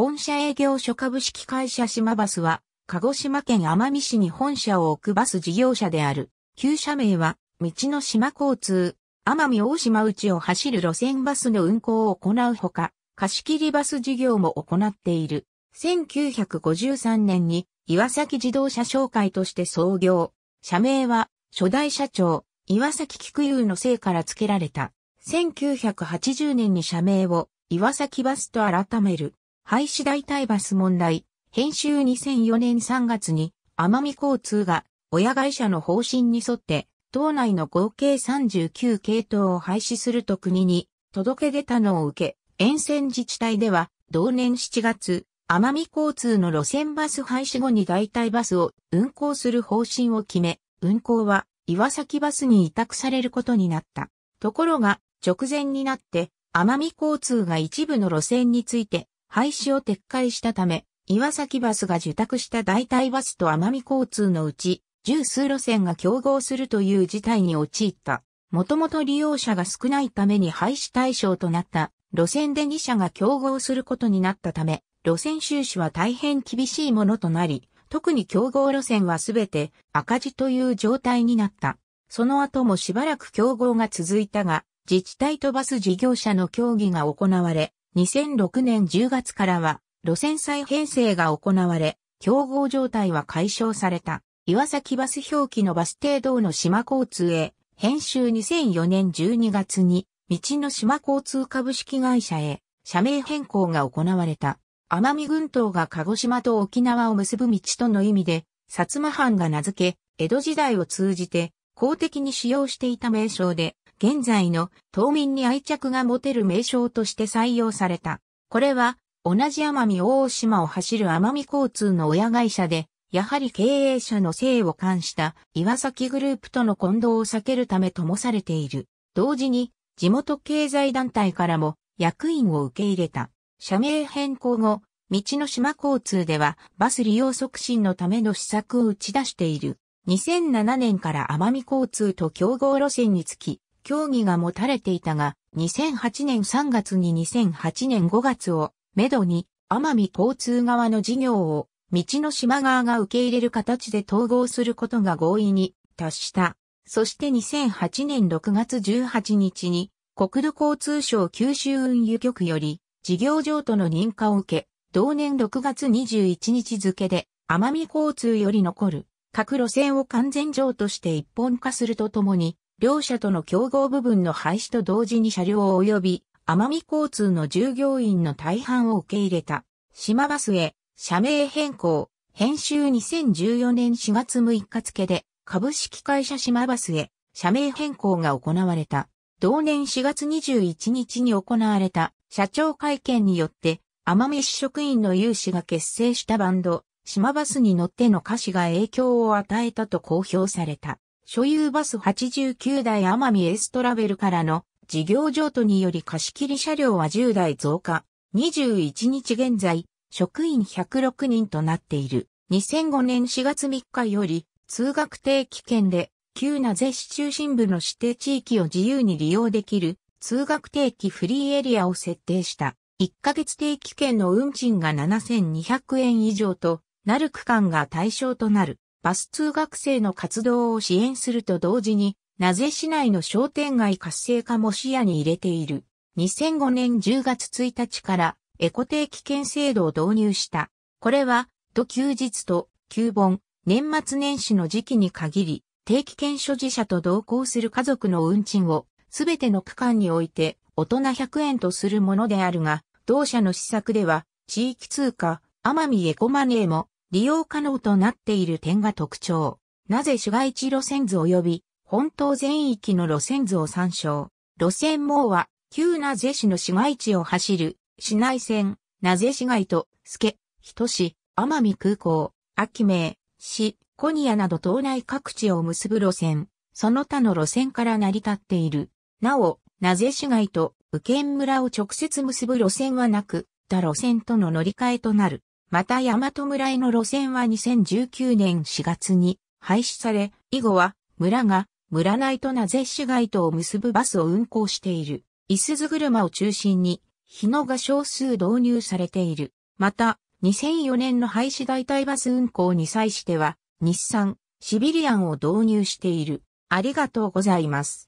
本社営業所株式会社島バスは、鹿児島県奄美市に本社を置くバス事業者である。旧社名は、道の島交通、奄美大島内を走る路線バスの運行を行うほか、貸切バス事業も行っている。1953年に岩崎自動車商会として創業。社名は、初代社長、岩崎菊優の姓から付けられた。1980年に社名を岩崎バスと改める。廃止代替バス問題、編集2004年3月に、奄美交通が、親会社の方針に沿って、島内の合計39系統を廃止すると国に届け出たのを受け、沿線自治体では、同年7月、奄美交通の路線バス廃止後に代替バスを運行する方針を決め、運行は岩崎バスに委託されることになった。ところが、直前になって、奄美交通が一部の路線について、廃止を撤回したため、岩崎バスが受託した代替バスと奄美交通のうち、十数路線が競合するという事態に陥った。もともと利用者が少ないために廃止対象となった路線で2社が競合することになったため、路線収支は大変厳しいものとなり、特に競合路線はすべて赤字という状態になった。その後もしばらく競合が続いたが、自治体とバス事業者の協議が行われ、2006年10月からは路線再編成が行われ、競合状態は解消された。岩崎バス表記のバス停道の島交通へ、編集2004年12月に、道の島交通株式会社へ、社名変更が行われた。奄美群島が鹿児島と沖縄を結ぶ道との意味で、薩摩藩が名付け、江戸時代を通じて公的に使用していた名称で、現在の島民に愛着が持てる名称として採用された。これは、同じ奄美大島を走る奄美交通の親会社で、やはり経営者の姓を冠した岩崎グループとの混同を避けるためともされている。同時に、地元経済団体からも役員を受け入れた。社名変更後、道の島交通ではバス利用促進のための施策を打ち出している。2007年から奄美交通と競合路線につき、協議が持たれていたが、2008年3月に2008年5月を、めどに、奄美交通側の事業を、道の島側が受け入れる形で統合することが合意に達した。そして2008年6月18日に、国土交通省九州運輸局より、事業譲渡の認可を受け、同年6月21日付で、奄美交通より残る、各路線を完全譲渡して一本化するとともに、両社との競合部分の廃止と同時に車両及び、奄美交通の従業員の大半を受け入れた、島バスへ、社名変更、編集2014年4月6日付で、株式会社島バスへ、社名変更が行われた。同年4月21日に行われた社長会見によって、奄美市職員の有志が結成したバンド、島バスに乗っての歌詞が影響を与えたと公表された。所有バス89台マミエストラベルからの事業譲渡により貸切車両は10台増加。21日現在、職員106人となっている。2005年4月3日より、通学定期券で、旧な絶市中心部の指定地域を自由に利用できる、通学定期フリーエリアを設定した。1ヶ月定期券の運賃が7200円以上となる区間が対象となる。バス通学生の活動を支援すると同時に、なぜ市内の商店街活性化も視野に入れている。2005年10月1日からエコ定期券制度を導入した。これは、土休日と旧盆、年末年始の時期に限り、定期券所持者と同行する家族の運賃を、すべての区間において、大人100円とするものであるが、同社の施策では、地域通貨、奄美エコマネーも、利用可能となっている点が特徴。なぜ市街地路線図及び本島全域の路線図を参照。路線網は旧なぜ市の市街地を走る市内線、なぜ市街と、助、人市、奄美空港、秋名、市、小ニなど島内各地を結ぶ路線、その他の路線から成り立っている。なお、なぜ市街と、右県村を直接結ぶ路線はなく、他路線との乗り換えとなる。また大和村への路線は2019年4月に廃止され、以後は村が村内と名瀬市街とを結ぶバスを運行している。椅子ず車を中心に、日野が少数導入されている。また、2004年の廃止代替バス運行に際しては、日産、シビリアンを導入している。ありがとうございます。